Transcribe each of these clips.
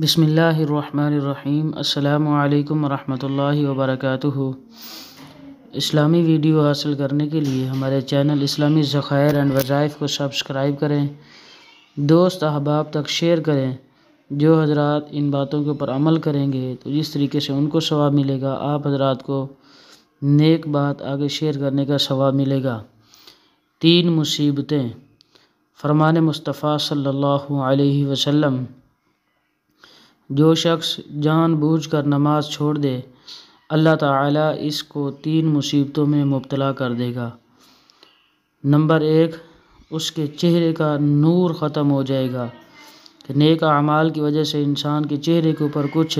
بسم اللہ الرحمن الرحیم السلام علیکم ورحمۃ اللہ وبرکاتہ اسلامی ویڈیو حاصل کرنے کے لیے ہمارے چینل اسلامی ذخائر اینڈ وظائف کو سبسکرائب کریں دوست احباب تک شیئر کریں جو حضرات ان باتوں کے اوپر عمل کریں گے تو جس طریقے سے ان کو ثواب ملے گا آپ حضرات کو نیک بات آگے شیئر کرنے کا ثواب ملے گا تین مصیبتیں فرمان مصطفیٰ صلی اللہ علیہ وسلم جو شخص جان بوجھ کر نماز چھوڑ دے اللہ تعالیٰ اس کو تین مصیبتوں میں مبتلا کر دے گا نمبر ایک اس کے چہرے کا نور ختم ہو جائے گا کہ نیک اعمال کی وجہ سے انسان کے چہرے کے اوپر کچھ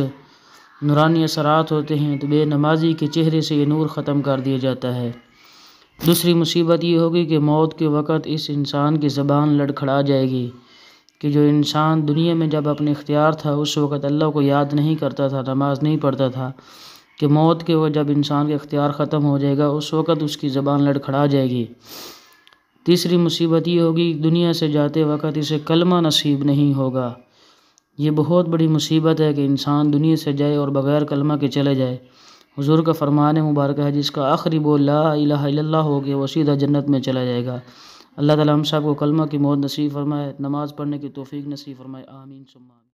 نورانی اثرات ہوتے ہیں تو بے نمازی کے چہرے سے یہ نور ختم کر دیا جاتا ہے دوسری مصیبت یہ ہوگی کہ موت کے وقت اس انسان کی زبان لڑکھڑا جائے گی کہ جو انسان دنیا میں جب اپنے اختیار تھا اس وقت اللہ کو یاد نہیں کرتا تھا نماز نہیں پڑھتا تھا کہ موت کے وقت جب انسان کا اختیار ختم ہو جائے گا اس وقت اس کی زبان لڑکھڑا جائے گی تیسری مصیبت یہ ہوگی دنیا سے جاتے وقت اسے کلمہ نصیب نہیں ہوگا یہ بہت بڑی مصیبت ہے کہ انسان دنیا سے جائے اور بغیر کلمہ کے چلے جائے حضور کا فرمان مبارکہ ہے جس کا آخری بول لا الہ اللہ ہو کے وہ سیدھا جنت میں چلا جائے گا اللہ تعالیٰ ہم سب کو کلمہ کی موت نصیب فرمائے نماز پڑھنے کی توفیق نصیب فرمائے آمین سمان